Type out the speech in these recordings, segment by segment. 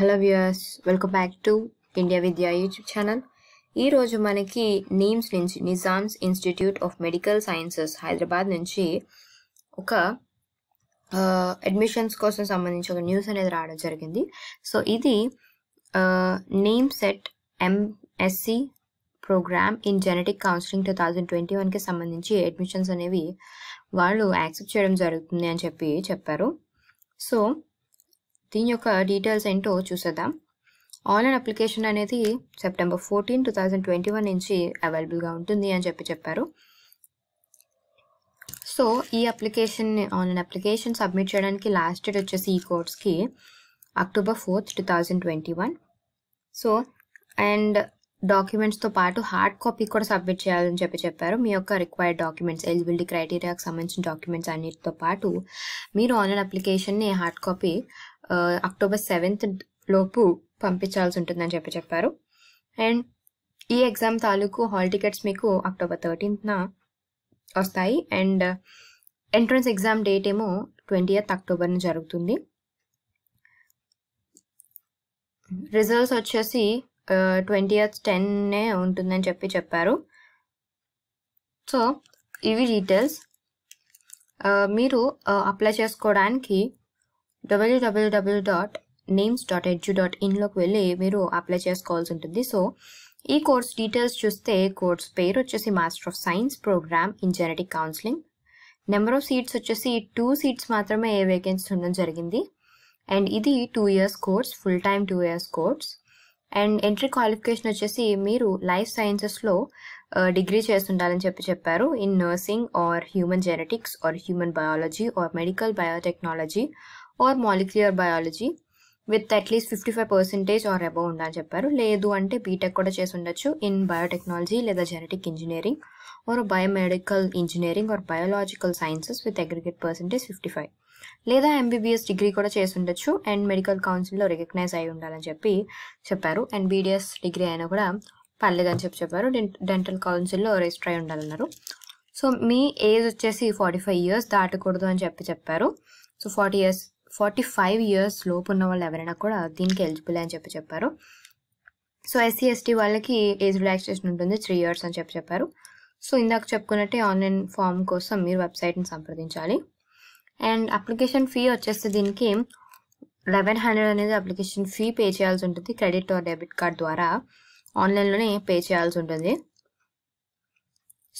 hello viewers welcome back to India Vidya YouTube channel ఈరోజు మనకి NIMS నుంచి Nizam's institute of medical sciences Hyderabad నుంచి ఒక అడ్మిషన్స్ కోసం సంబంధించి ఒక న్యూస్ అనేది రావడం జరిగింది సో ఇది name set MSc program in genetic counselling two thousand twenty వన్కి సంబంధించి అడ్మిషన్స్ అనేవి వాళ్ళు యాక్సెప్ట్ చేయడం జరుగుతుంది అని చెప్పి చెప్పారు సో దీని యొక్క డీటెయిల్స్ ఏంటో చూసేద్దాం ఆన్లైన్ అప్లికేషన్ అనేది September fourteen two thousand twenty one నుంచి అవైలబుల్గా ఉంటుంది అని చెప్పి చెప్పారు సో ఈ అప్లికేషన్ ఆన్లైన్ అప్లికేషన్ సబ్మిట్ చేయడానికి లాస్ట్ డేట్ వచ్చేసి ఈ కోర్స్కి October fourth two thousand twenty one so and డాక్యుమెంట్స్తో పాటు హార్డ్ కాపీ కూడా సబ్మిట్ చేయాలని చెప్పి చెప్పారు మీ యొక్క రిక్వైర్డ్ డాక్యుమెంట్స్ ఎలిజిబిలిటీ క్రైటీరియాకి సంబంధించిన డాక్యుమెంట్స్ అన్నిటితో పాటు మీరు ఆన్లైన్ అప్లికేషన్ని హార్డ్ కాపీ అక్టోబర్ సెవెంత్ లోపు పంపించాల్సి ఉంటుందని చెప్పి చెప్పారు అండ్ ఈ ఎగ్జామ్ తాలూకు హాల్ టికెట్స్ మీకు అక్టోబర్ థర్టీన్త్న వస్తాయి అండ్ ఎంట్రన్స్ ఎగ్జామ్ డేట్ ఏమో ట్వంటీయత్ అక్టోబర్న జరుగుతుంది రిజల్ట్స్ వచ్చేసి ట్వంటీయత్ టెన్నే ఉంటుందని చెప్పి చెప్పారు సో ఇవి డీటెయిల్స్ మీరు అప్లై చేసుకోవడానికి WWW dot NIMS dot edu dot ఇన్లోకి వెళ్ళి మీరు అప్లై చేసుకోవాల్సి ఉంటుంది సో ఈ కోర్స్ డీటెయిల్స్ చూస్తే కోర్స్ పేరు వచ్చేసి master of science program in genetic counselling number of seats వచ్చేసి టూ సీట్స్ మాత్రమే వేకెన్సీ ఉండడం జరిగింది అండ్ ఇది two years course full time two years course and entry qualification వచ్చేసి మీరు లైఫ్ సైన్సెస్లో డిగ్రీ చేస్తుండాలని చెప్పి చెప్పారు in nursing or human genetics or human biology or medical biotechnology or molecular biology with at least fifty five percentage or above ఉండాలని చెప్పారు లేదు అంటే బీటెక్ కూడా చేసి ఉండొచ్చు ఇన్ బయోటెక్నాలజీ లేదా genetic engineering or biomedical engineering or biological sciences with aggregate percentage fifty five లేదా MBBS degree కూడా చేసి ఉండొచ్చు అండ్ మెడికల్ కౌన్సిల్లో రికగ్నైజ్ అయి ఉండాలని చెప్పి చెప్పారు అండ్ బీడిఎస్ డిగ్రీ అయినా కూడా పర్లేదని చెప్పి చెప్పారు డెంటల్ కౌన్సిల్లో రిజిస్టర్ అయి ఉండాలన్నారు సో మీ ఏజ్ వచ్చేసి ఫార్టీ ఫైవ్ ఇయర్స్ దాటకూడదు అని చెప్పి చెప్పారు so forty years forty five years లోపు ఉన్న వాళ్ళు ఎవరైనా కూడా దీనికి ఎలిజిబుల్ అని చెప్పి చెప్పారు సో ఎస్సీ ఎస్టీ వాళ్ళకి ఏజ్ రిలాక్సేషన్ ఉంటుంది త్రీ ఇయర్స్ అని చెప్పి చెప్పారు సో ఇందాక చెప్పుకున్నట్టే ఆన్లైన్ ఫామ్ కోసం మీరు వెబ్సైట్ని సంప్రదించాలి అండ్ అప్లికేషన్ ఫీ వచ్చేస్తే దీనికి లెవెన్ హండ్రెడ్ అనేది అప్లికేషన్ ఫీ పే చేయాల్సి ఉంటుంది క్రెడిట్ ఆర్ డెబిట్ కార్డ్ ద్వారా ఆన్లైన్లోనే పే చేయాల్సి ఉంటుంది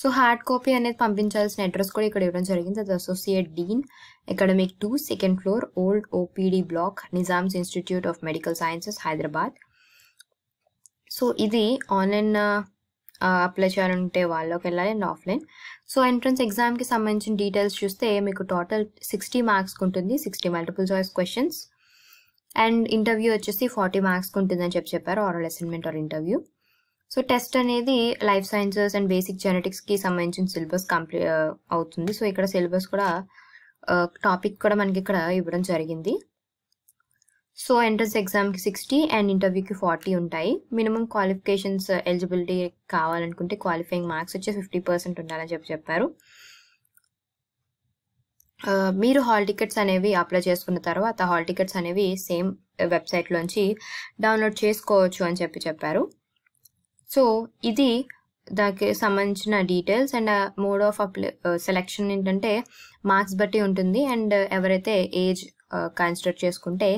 సో హార్డ్ కాపీ అనేది పంపించాల్సిన అడ్రస్ కూడా ఇక్కడ ఇవ్వడం జరిగింది అది associate dean academic to second floor old OPD block Nizam's institute of medical sciences Hyderabad so ఇది ఆన్లైన్ అప్లై చేయాలంటే వాళ్ళకి వెళ్ళాలి అండ్ ఆఫ్లైన్ సో ఎంట్రన్స్ ఎగ్జామ్కి సంబంధించిన డీటెయిల్స్ చూస్తే మీకు టోటల్ సిక్స్టీ మార్క్స్ ఉంటుంది sixty multiple choice questions and interview వచ్చేసి ఫార్టీ మార్క్స్కి ఉంటుందని చెప్పి చెప్పారు oral assignment or interview so test అనేది లైఫ్ సైన్సెస్ అండ్ బేసిక్ జెనెటిక్స్కి సంబంధించిన సిలబస్ కంప్లీ uh, అవుతుంది సో ఇక్కడ సిలబస్ కూడా టాపిక్ uh, కూడా మనకి ఇక్కడ ఇవ్వడం జరిగింది సో ఎంట్రన్స్ ఎగ్జామ్కి సిక్స్టీ అండ్ ఇంటర్వ్యూకి ఫార్టీ ఉంటాయి మినిమం క్వాలిఫికేషన్స్ ఎలిజిబిలిటీ కావాలనుకుంటే క్వాలిఫైయింగ్ మార్క్స్ వచ్చి ఫిఫ్టీ పర్సెంట్ ఉండాలని చెప్పి చెప్పారు uh, మీరు హాల్ టికెట్స్ అనేవి అప్లై చేసుకున్న తర్వాత హాల్ టికెట్స్ అనేవి సేమ్ వెబ్సైట్లోంచి డౌన్లోడ్ చేసుకోవచ్చు అని చెప్పి చెప్పారు సో ఇది దానికి సంబంధించిన details and mode of up selection ఏంటంటే మార్క్స్ బట్టి ఉంటుంది అండ్ uh, ఎవరైతే ఏజ్ కన్సిడర్ uh, చేసుకుంటే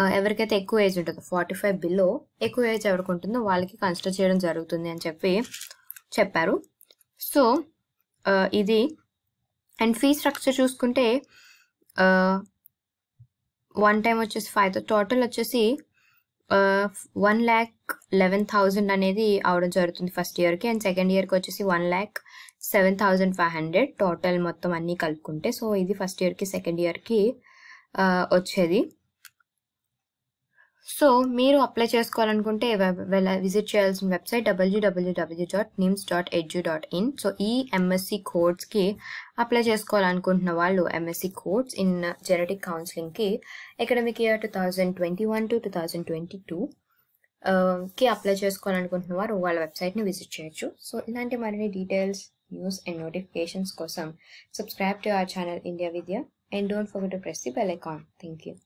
uh, ఎవరికైతే ఎక్కువ ఏజ్ ఉంటుందో ఫార్టీ ఫైవ్ బిలో ఎక్కువ ఏజ్ ఎవరికి ఉంటుందో వాళ్ళకి కన్సిడర్ చేయడం జరుగుతుంది అని చెప్పి చెప్పారు సో ఇది అండ్ ఫీ స్ట్రక్చర్ చూసుకుంటే వన్ టైం వచ్చేసి ఫైవ్ టోటల్ వచ్చేసి వన్ ల్యాక్ లెవెన్ థౌజండ్ అనేది అవడం జరుగుతుంది ఫస్ట్ ఇయర్కి అండ్ సెకండ్ ఇయర్కి వచ్చేసి one lakh seven thousand five hundred total మొత్తం అన్నీ కలుపుకుంటే సో ఇది ఫస్ట్ ఇయర్కి సెకండ్ ఇయర్కి వచ్చేది సో మీరు అప్లై చేసుకోవాలనుకుంటే విజిట్ చేయాల్సిన website WWW dot NIMS dot edu dot in so ఈ ఎంఎస్సి కోడ్స్కి అప్లై చేసుకోవాలనుకుంటున్న వాళ్ళు ఎంఎస్సి కోడ్స్ ఇన్ జెనెటిక్ కౌన్సిలింగ్కి academic year two thousand twenty one to two thousand twenty two కి అప్లై uh, చేసుకోవాలనుకుంటున్న వారు వాళ్ళ వెబ్సైట్ని విజిట్ చేయొచ్చు సో ఇలాంటి మరిన్ని డీటెయిల్స్ న్యూస్ అండ్ నోటిఫికేషన్స్ కోసం subscribe to our channel India Vidya and don't forget to press the bell icon thank you